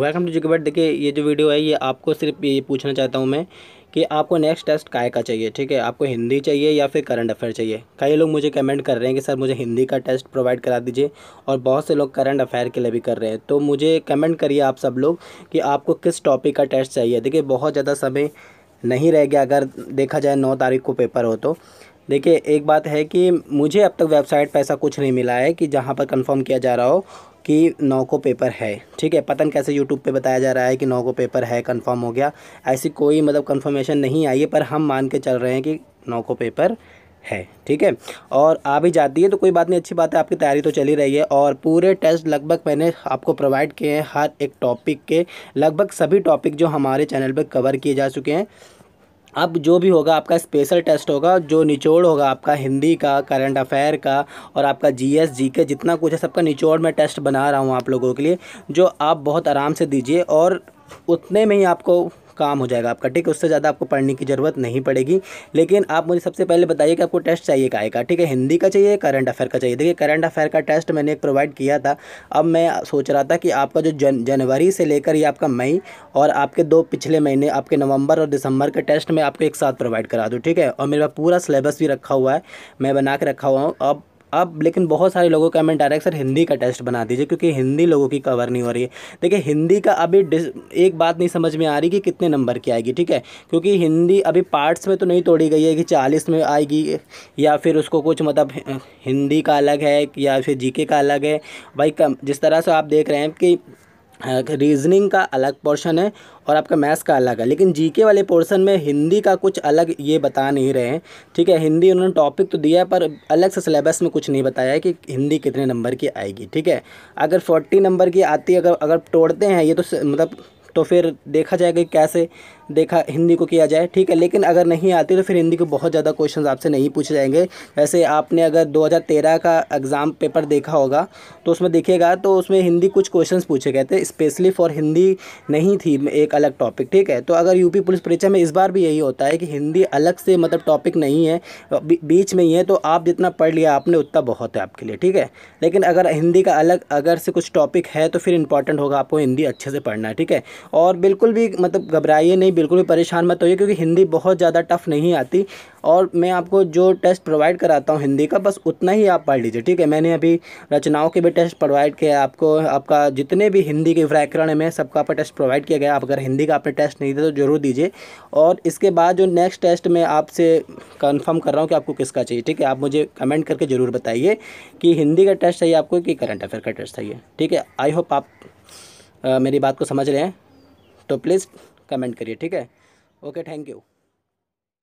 welcome to जुकेबट देखिए ये जो वीडियो है ये आपको सिर्फ ये पूछना चाहता हूँ मैं कि आपको नेक्स्ट टेस्ट काय का चाहिए ठीक है आपको हिंदी चाहिए या फिर करंट अफेयर चाहिए कई लोग मुझे कमेंट कर रहे हैं कि सर मुझे हिंदी का टेस्ट प्रोवाइड करा दीजिए और बहुत से लोग करंट अफेयर के लिए भी कर रहे हैं तो मुझे कमेंट करिए आप सब लोग कि आपको किस टॉपिक का टेस्ट चाहिए देखिए बहुत ज़्यादा समय नहीं रह गया अगर देखा जाए नौ तारीख को पेपर हो तो देखिए एक बात है कि मुझे अब तक वेबसाइट पर ऐसा कुछ नहीं मिला है कि जहाँ पर कंफर्म किया जा रहा हो कि नौ को पेपर है ठीक है पता कैसे यूट्यूब पे बताया जा रहा है कि नौ को पेपर है कंफर्म हो गया ऐसी कोई मतलब कंफर्मेशन नहीं आई है पर हम मान के चल रहे हैं कि नौ को पेपर है ठीक है और आ भी जाती है तो कोई बात नहीं अच्छी बात है आपकी तैयारी तो चली रही है और पूरे टेस्ट लगभग मैंने आपको प्रोवाइड किए हैं हर एक टॉपिक के लगभग सभी टॉपिक जो हमारे चैनल पर कवर किए जा चुके हैं अब जो भी होगा आपका स्पेशल टेस्ट होगा जो निचोड़ होगा आपका हिंदी का करंट अफेयर का और आपका जीएस जीके जितना कुछ है सबका निचोड़ में टेस्ट बना रहा हूँ आप लोगों के लिए जो आप बहुत आराम से दीजिए और उतने में ही आपको काम हो जाएगा आपका ठीक है उससे ज़्यादा आपको पढ़ने की ज़रूरत नहीं पड़ेगी लेकिन आप मुझे सबसे पहले बताइए कि आपको टेस्ट चाहिए काय का ठीक है हिंदी का चाहिए करंट अफेयर का चाहिए देखिए करंट अफेयर का टेस्ट मैंने एक प्रोवाइड किया था अब मैं सोच रहा था कि आपका जो जन जनवरी से लेकर ये आपका मई और आपके दो पिछले महीने आपके नवंबर और दिसंबर के टेस्ट मैं आपको एक साथ प्रोवाइड करा दूँ ठीक है और मेरे पास पूरा सिलेबस भी रखा हुआ है मैं बना के रखा हुआ हूँ अब अब लेकिन बहुत सारे लोगों का कमेंट आ रहा है सर हिंदी का टेस्ट बना दीजिए क्योंकि हिंदी लोगों की कवर नहीं हो रही है देखिए हिंदी का अभी एक बात नहीं समझ में आ रही कि कितने नंबर की आएगी ठीक है क्योंकि हिंदी अभी पार्ट्स में तो नहीं तोड़ी गई है कि चालीस में आएगी या फिर उसको कुछ मतलब हिंदी का अलग है या फिर जी का अलग है भाई कम जिस तरह से आप देख रहे हैं कि रीजनिंग का अलग पोर्शन है और आपका मैथ्स का अलग है लेकिन जीके वाले पोर्शन में हिंदी का कुछ अलग ये बता नहीं रहे हैं ठीक है हिंदी उन्होंने टॉपिक तो दिया है पर अलग से सिलेबस में कुछ नहीं बताया है कि हिंदी कितने नंबर की आएगी ठीक है अगर फोर्टी नंबर की आती है अगर अगर तोड़ते हैं ये तो मतलब तो फिर देखा जाएगा कैसे देखा हिंदी को किया जाए ठीक है लेकिन अगर नहीं आती तो फिर हिंदी को बहुत ज़्यादा क्वेश्चन आपसे नहीं पूछे जाएंगे वैसे आपने अगर दो का एग्ज़ाम पेपर देखा होगा तो उसमें देखिएगा तो उसमें हिंदी कुछ क्वेश्चन पूछे गए थे स्पेशली फॉर हिंदी नहीं थी एक अलग टॉपिक ठीक है तो अगर यूपी पुलिस परीक्षा में इस बार भी यही होता है कि हिंदी अलग से मतलब टॉपिक नहीं है बीच में ही है तो आप जितना पढ़ लिया आपने उतना बहुत है आपके लिए ठीक है लेकिन अगर हिंदी का अलग अगर से कुछ टॉपिक है तो फिर इंपॉर्टेंट होगा आपको हिंदी अच्छे से पढ़ना है ठीक है और बिल्कुल भी मतलब घबराइए नहीं नहीं बिल्कुल भी परेशान मत होइए क्योंकि हिंदी बहुत ज़्यादा टफ नहीं आती और मैं आपको जो टेस्ट प्रोवाइड कराता हूँ हिंदी का बस उतना ही आप पढ़ लीजिए ठीक है मैंने अभी रचनाओं के भी टेस्ट प्रोवाइड किया आपको आपका जितने भी हिंदी के व्याकरण में सबका आपका टेस्ट प्रोवाइड किया गया आप अगर हिंदी का आपने टेस्ट नहीं दिया तो ज़रूर दीजिए और इसके बाद जो नेक्स्ट टेस्ट मैं आपसे कन्फर्म कर रहा हूँ कि आपको किसका चाहिए ठीक है आप मुझे कमेंट करके ज़रूर बताइए कि हिंदी का टेस्ट चाहिए आपको कि करंट अफेयर का टेस्ट चाहिए ठीक है आई होप आप मेरी बात को समझ रहे हैं तो प्लीज़ कमेंट करिए ठीक है ओके थैंक यू